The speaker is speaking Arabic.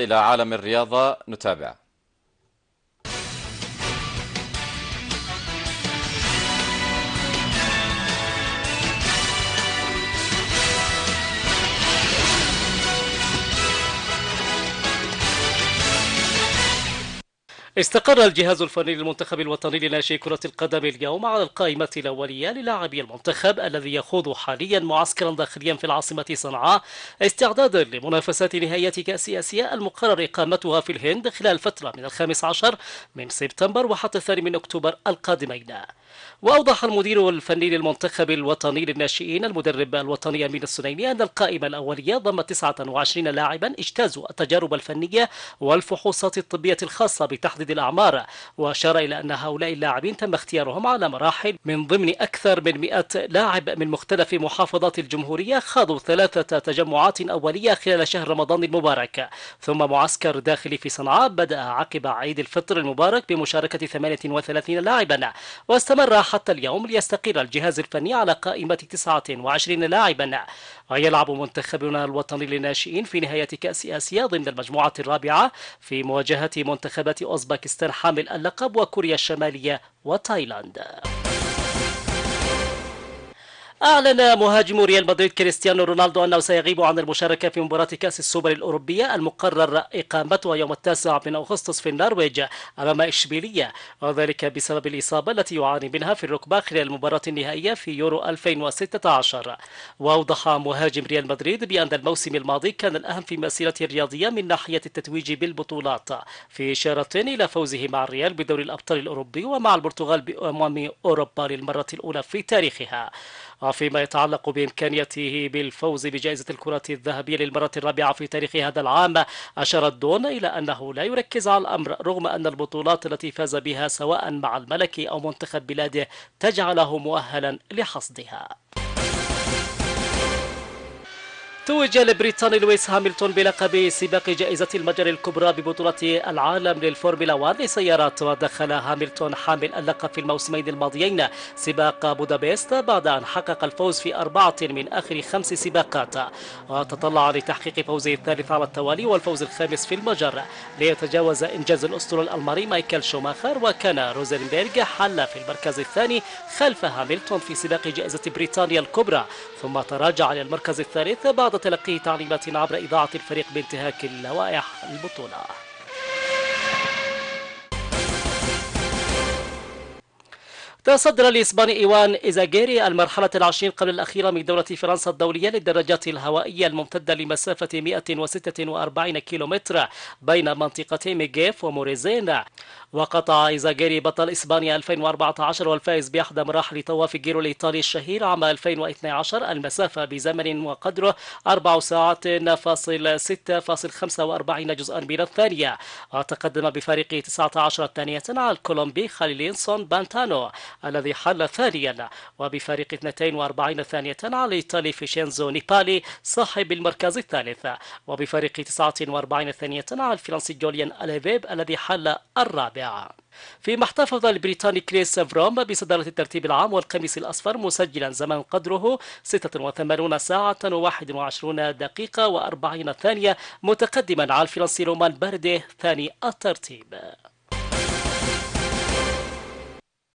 إلى عالم الرياضة نتابع استقر الجهاز الفني للمنتخب الوطني لناشئي كرة القدم اليوم على القائمة الأولية للاعبي المنتخب الذي يخوض حاليا معسكرا داخليا في العاصمة صنعاء استعدادا لمنافسات نهاية كأس آسيا المقرر إقامتها في الهند خلال فترة من الخامس عشر من سبتمبر وحتى الثاني من أكتوبر القادمين وأوضح المدير الفني للمنتخب الوطني للناشئين المدرب الوطني أمين السنيني أن القائمة الأولية ضمت 29 لاعبا اجتازوا التجارب الفنية والفحوصات الطبية الخاصة بتحضير متعدد الأعمار وأشار إلى أن هؤلاء اللاعبين تم اختيارهم على مراحل من ضمن أكثر من 100 لاعب من مختلف محافظات الجمهورية خاضوا ثلاثة تجمعات أولية خلال شهر رمضان المبارك ثم معسكر داخلي في صنعاء بدأ عقب عيد الفطر المبارك بمشاركة 38 لاعبا واستمر حتى اليوم ليستقر الجهاز الفني على قائمة 29 لاعبا ويلعب منتخبنا الوطني للناشئين في نهاية كأس آسيا ضمن المجموعة الرابعة في مواجهة منتخبات أوزباكستان حامل اللقب وكوريا الشمالية وتايلاند أعلن مهاجم ريال مدريد كريستيانو رونالدو أنه سيغيب عن المشاركة في مباراة كأس السوبر الأوروبية المقرر إقامتها يوم التاسع من أغسطس في النرويج أمام إشبيلية وذلك بسبب الإصابة التي يعاني منها في الركبة خلال المباراة النهائية في يورو 2016 وأوضح مهاجم ريال مدريد بأن الموسم الماضي كان الأهم في مسيرته الرياضية من ناحية التتويج بالبطولات في إشارة إلى فوزه مع الريال بدوري الأبطال الأوروبي ومع البرتغال بأمم أوروبا للمرة الأولى في تاريخها فيما يتعلق بإمكانيته بالفوز بجائزة الكرة الذهبية للمرة الرابعة في تاريخ هذا العام أشار دون إلى أنه لا يركز على الأمر رغم أن البطولات التي فاز بها سواء مع الملك أو منتخب بلاده تجعله مؤهلا لحصدها توج البريطاني لويس هاملتون بلقب سباق جائزة المجر الكبرى ببطولة العالم للفورمولا 1 للسيارات ودخل هاملتون حامل اللقب في الموسمين الماضيين سباق بودابست بعد أن حقق الفوز في أربعة من آخر خمس سباقات وتطلع لتحقيق فوزه الثالث على التوالي والفوز الخامس في المجر ليتجاوز إنجاز الأسطورة الألماني مايكل شوماخر وكان روزنبرغ حل في المركز الثاني خلف هاملتون في سباق جائزة بريطانيا الكبرى ثم تراجع إلى المركز الثالث بعد تلقي تعليمات عبر إذاعة الفريق بانتهاك اللوائح البطولة تصدر الإسباني إيوان إزاجيري المرحلة العشرين قبل الأخيرة من دورة فرنسا الدولية للدراجات الهوائية الممتدة لمسافة 146 كيلومتر بين منطقتي ميغيف وموريزين وقطع ايزاغيري بطل إسبانيا 2014 والفائز بأحدى مراحل طواف جيرو الإيطالي الشهير عام 2012 المسافة بزمن وقدره 4 ساعات فاصل 45 جزءا من الثانية وتقدم بفارق 19 ثانية على الكولومبي خاليلينسون بانتانو الذي حل ثانيا وبفارق 42 ثانية على الإيطالي فيشينزو نيبالي صاحب المركز الثالث وبفارق 49 ثانية على الفرنسي جوليان أليفيب الذي حل الرابع فيما احتفظ البريطاني كريس فروم بصدارة الترتيب العام والقميص الأصفر مسجلا زمن قدره 86 ساعة و21 دقيقة و40 ثانية متقدما على الفرنسي رومان بارديه ثاني الترتيب